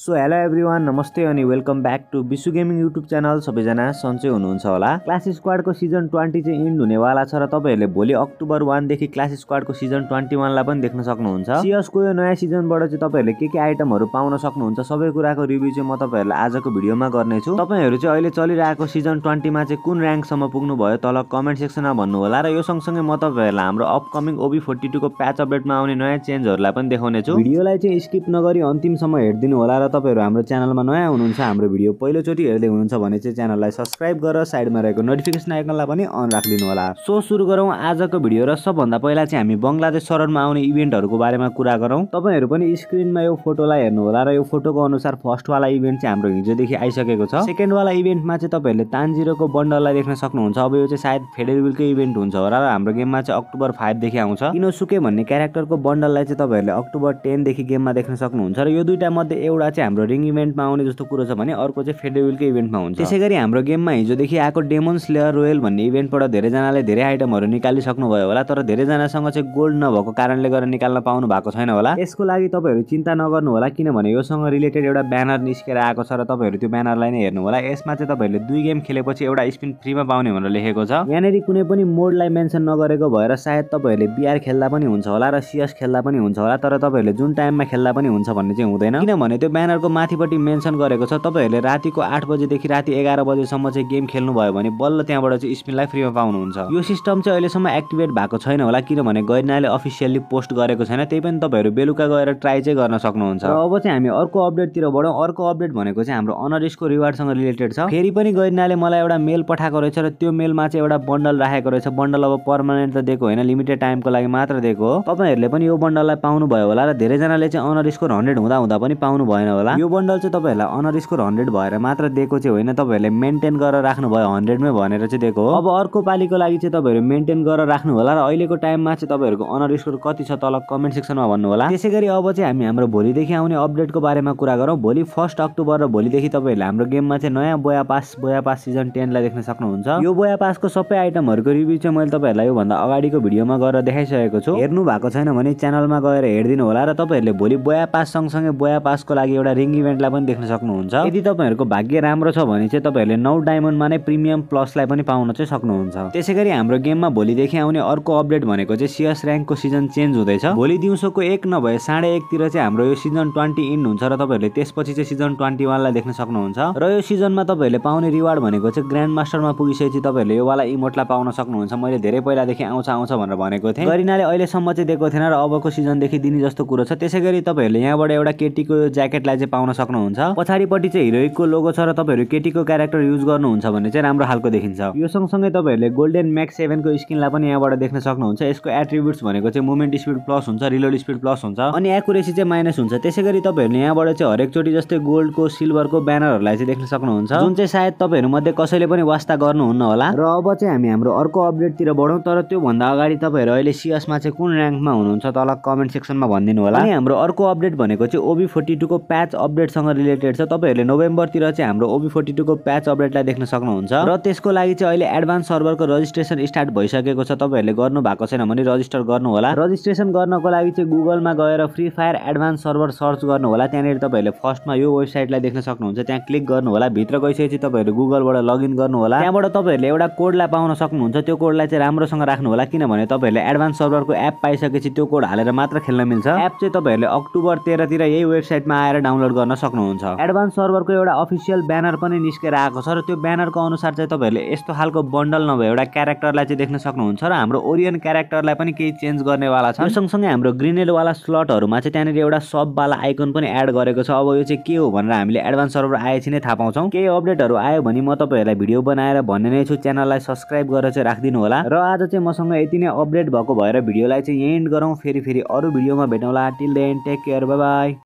so hello every everyone नमस्ते अनि welcome back to Vishwa gaming YouTube channel सबैजना सन्चै हुनुहुन्छ होला क्लास स्क्वाडको सिजन ट्वेन्टी चाहिँ इन्ड हुनेवाला छ र तपाईँहरूले भोलि अक्टोबर वानदेखि क्लास स्क्वाडको सिजन ट्वेन्टी वानलाई पनि देख्न सक्नुहुन्छ सिएसको यो नयाँ सिजनबाट चाहिँ तपाईँहरूले के के आइटमहरू पाउन सक्नुहुन्छ सबै कुराको रिभ्यू चाहिँ म तपाईँहरूलाई आजको भिडियोमा गर्नेछु तपाईँहरू चाहिँ अहिले चलिरहेको सिजन ट्वेन्टीमा चाहिँ कुन ऱ्याङ्कसम्म पुग्नुभयो तल कमेन्ट सेक्सनमा भन्नु होला र यो सँगसँगै म तपाईँहरूलाई हाम्रो अपकमिङ ओबी फोर्टी टूको प्याच अपडेटमा आउने नयाँ चेन्जहरूलाई पनि देखाउनेछु भिडियोलाई चाहिँ स्किप नगरी अन्तिमसम्म हेरिदिनु होला होला तपाईँहरू हाम्रो च्यानलमा नयाँ हुनुहुन्छ हाम्रो भिडियो पहिलोचोटि हेर्दै हुनुहुन्छ भने चाहिँ च्यानललाई सब्सक्राइब गरेर साइडमा रहेको नोटिफिकेसन आइकनलाई पनि अन राखिदिनु होला सो सुरु गरौँ आजको भिडियो र सबभन्दा पहिला चाहिँ हामी बङ्गलादेश शरणमा आउने इभेन्टहरूको बारेमा कुरा गरौँ तपाईँहरू पनि स्क्रिनमा यो फोटोलाई होला र यो फोटोको अनुसार फर्स्टवाला इभेन्ट चाहिँ हाम्रो हिजोदेखि आइसकेको छ सेकेन्डवाला इभेन्टमा चाहिँ तपाईँहरूले तानजिरोको बन्डललाई देख्न सक्नुहुन्छ अब यो चाहिँ सायद फेडेरविलकै इभेन्ट हुन्छ होला र हाम्रो गेममा चाहिँ अक्टोबर फाइभदेखि आउँछ सुके भन्ने क्यारेक्टरको बन्डललाई चाहिँ तपाईँहरूले अक्टोबर टेनदेखि गेममा देख्न सक्नुहुन्छ र यो दुईवटा मध्ये एउटा चाहिँ हाम्रो रिङ इभेन्टमा आउने जस्तो कुरो छ भने अर्को चाहिँ फेडेविलको इभेन्टमा हुन्छ त्यसै गरी हाम्रो गेममा हिजोदेखि आएको डेमोन्स स्लेयर रोयल भन्ने इभेन्टबाट धेरैजनाले धेरै आइटमहरू निकालिसक्नुभयो होला तर धेरैजनासँग चाहिँ गोल्ड नभएको कारणले गर्दा निकाल्न पाउनु भएको छैन होला यसको लागि तपाईँहरू चिन्ता नगर्नु होला किनभने योसँग रिलेटेड एउटा ब्यानर निस्केर आएको छ र तपाईँहरू त्यो ब्यानरलाई नै हेर्नु होला यसमा चाहिँ तपाईँहरूले दुई गेम खेलेपछि एउटा स्पिन फ्रीमा पाउने भनेर लेखेको छ यहाँनिर कुनै पनि मोडलाई मेन्सन नगरेको भएर सायद तपाईँहरूले बिआर खेल्दा पनि हुन्छ होला र सिएस खेल्दा पनि हुन्छ होला तर तपाईँहरूले जुन टाइममा खेल्दा पनि हुन्छ भन्ने चाहिँ हुँदैन किनभने त्यो ब्यानरको माथिपट्टि मेन्सन गरेको छ तपाईँहरूले रातिको आठ बजेदेखि राति एघार बजेसम्म चाहिँ गेम खेल्नुभयो भने बल्ल त्यहाँबाट चाहिँ स्पिनलाई फ्रीमा पाउनुहुन्छ यो सिस्टम चाहिँ अहिलेसम्म एक्टिभेट भएको छैन होला किनभने गैरनाले अफिसियल्ली पोस्ट गरेको छैन त्यही पनि तपाईँहरू बेलुका गएर ट्राई चाहिँ गर्न सक्नुहुन्छ अब चाहिँ हामी अर्को अपडेटतिर बढौँ अर्को अपडेट भनेको चाहिँ हाम्रो अनर अनरिसको रिवार्डसँग रिलेटेड छ फेरि पनि गैरनाले मलाई एउटा मेल पठाएको रहेछ र त्यो मेलमा चाहिँ एउटा बन्डल राखेको रहेछ बन्डल अब पर्मानेन्ट त दिएको होइन लिमिटेड टाइमको लागि मात्र दिएको हो तपाईँहरूले पनि यो बन्डललाई पाउनुभयो होला र धेरैजनाले चाहिँ अनर स्कोर हन्ड्रेड हुँदा हुँदा पनि पाउनु भएन होला यो बन्डल चाहिँ तपाईँहरूलाई अनर स्कोर हन्ड्रेड भएर मात्र दिएको चाहिँ होइन तपाईँहरूले मेन्टेन गरेर राख्नुभयो हन्ड्रेडमै भनेर चाहिँ दिएको हो अब अर्को पालिको लागि चाहिँ तपाईँहरू मेन्टेन गरेर राख्नु होला र अहिलेको टाइममा चाहिँ तपाईँहरूको अनर स्कोर कति छ तल कमेन्ट सेक्सनमा भन्नु होला त्यसै गरी अब चाहिँ हामी हाम्रो भोलिदेखि आउने अपडेटको बारेमा कुरा गरौँ भोलि फर्स्ट अक्टोबर र भोलिदेखि तपाईँहरूले हाम्रो गेममा चाहिँ नयाँ बोया पास बोया पास सिजन टेनलाई देख्न सक्नुहुन्छ यो बोया पासको सबै आइटमहरूको रिभ्यू चाहिँ मैले तपाईँहरूलाई योभन्दा अगाडिको भिडियोमा गरेर देखाइसकेको छु हेर्नु भएको छैन भने च्यानलमा गएर हेरिदिनु होला र तपाईँहरूले भोलि बोया पास सँगसँगै बोया पासको लागि एउटा रिङ इभेन्टलाई पनि देख्न सक्नुहुन्छ यदि तपाईँहरूको भाग्य राम्रो छ भने चाहिँ तपाईँहरूले नौ डायमन्डमा नै प्रिमियम प्लसलाई पनि पाउन चाहिँ सक्नुहुन्छ त्यसै गरी हाम्रो गेममा भोलिदेखि आउने अर्को अपडेट भनेको चाहिँ सिएस ऱ्याङ्कको सिजन चेन्ज हुँदैछ भोलि दिउँसोको एक नभए साढे एकतिर चाहिँ हाम्रो यो सिजन ट्वेन्टी इन्ड हुन्छ र तपाईँहरूले त्यसपछि चाहिँ सिजन ट्वेन्टी वानलाई देख्न सक्नुहुन्छ र यो सिजनमा तपाईँहरूले पाउने रिवार्ड भनेको चाहिँ ग्रान्ड मास्टरमा पुगिसकेपछि तपाईँहरूले यो वाला इमोटलाई पाउन सक्नुहुन्छ मैले धेरै पहिलादेखि आउँछ आउँछ भनेर भनेको थिएँ गरिनाले अहिलेसम्म चाहिँ दिएको थिएन र अबको सिजनदेखि दिने जस्तो कुरो छ त्यसै गरी तपाईँहरूले यहाँबाट एउटा केटीको ज्याकेटलाई केटीलाई चाहिँ पाउन सक्नुहुन्छ पछाडिपट्टि चाहिँ हिरोइकको लोगो छ र तपाईँहरू केटीको क्यारेक्टर युज गर्नुहुन्छ भने चाहिँ राम्रो खालको देखिन्छ यो सँगसँगै तपाईँहरूले गोल्डेन म्याक्स सेभेनको स्किनलाई पनि यहाँबाट देख्न सक्नुहुन्छ यसको एट्रिब्युट्स भनेको चाहिँ मुभमेन्ट स्पिड प्लस हुन्छ रिलोड स्पिड प्लस हुन्छ अनि एकुरेसी चाहिँ माइनस हुन्छ त्यसै गरी तपाईँहरूले यहाँबाट चाहिँ हरेकचोटि जस्तै गोल्डको सिल्भरको ब्यानरहरूलाई चाहिँ देख्न सक्नुहुन्छ जुन चाहिँ सायद तपाईँहरू मध्ये कसैले पनि वास्ता गर्नुहुन्न होला र अब चाहिँ हामी हाम्रो अर्को अपडेटतिर बढौँ तर त्योभन्दा अगाडि तपाईँहरू अहिले सिएसमा चाहिँ कुन ऱ्याङ्कमा हुनुहुन्छ तल कमेन्ट सेक्सनमा भनिदिनु होला अनि हाम्रो अर्को अपडेट भनेको चाहिँ ओबी फोर्टी टूको प्याच अपडेटसँग रिलेटेड छ तपाईँहरूले नोभेम्बरतिर चाहिँ हाम्रो ओबी फोर्टी टूको प्याच अपडेटलाई देख्न सक्नुहुन्छ र त्यसको लागि चाहिँ अहिले एडभान्स सर्भरको रजिस्ट्रेसन स्टार्ट भइसकेको छ तपाईँहरूले गर्नु भएको छैन भने रजिस्टर गर्नुहोला रजिस्ट्रेसन गर्नको लागि चाहिँ गुगलमा गएर Free Fire advance server search गर्नु गर्नुहोला त्यहाँनिर तपाईँहरूले फर्स्टमा यो वेबसाइटलाई देख्न सक्नुहुन्छ त्यहाँ क्लिक गर्नुहोला भित्र गइसकेपछि तपाईँहरू गुगलबाट लगइन होला त्यहाँबाट तपाईँहरूले एउटा कोडलाई पाउन सक्नुहुन्छ त्यो कोडलाई चाहिँ राम्रोसँग राख्नु होला किनभने तपाईँहरूले एडभान्स सर्भरको एप पाइसकेपछि त्यो कोड हालेर मात्र खेल्न मिल्छ एप चाहिँ तपाईँहरूले अक्टोबर तेह्रतिर यही वेबसाइटमा आएर डाउनलोड गर्न सक्नुहुन्छ एडभान्स सर्भरको एउटा अफिसियल ब्यानर पनि निस्केर आएको छ र त्यो ब्यानरको अनुसार चाहिँ तपाईँहरूले यस्तो खालको बन्डल नभए एउटा क्यारेक्टरलाई चाहिँ देख्न सक्नुहुन्छ र हाम्रो ओरियन क्यारेक्टरलाई पनि केही चेन्ज गर्नेवाला छ सँगसँगै हाम्रो ग्रिनेलवाला स्लटहरूमा चाहिँ त्यहाँनिर एउटा सबवाला आइकन पनि एड गरेको छ अब यो चाहिँ के हो भनेर हामीले एडभान्स सर्भर आएपछि नै थाहा पाउँछौँ केही अपडेटहरू आयो भने म तपाईँहरूलाई भिडियो बनाएर भन्ने नै छु च्यानललाई सब्सक्राइब गरेर चाहिँ राखिदिनु होला र आज चाहिँ मसँग यति नै अपडेट भएको भएर भिडियोलाई चाहिँ यहीँ एन्ड गरौँ फेरि फेरि अरू भिडियोमा भेटौँला till then take care by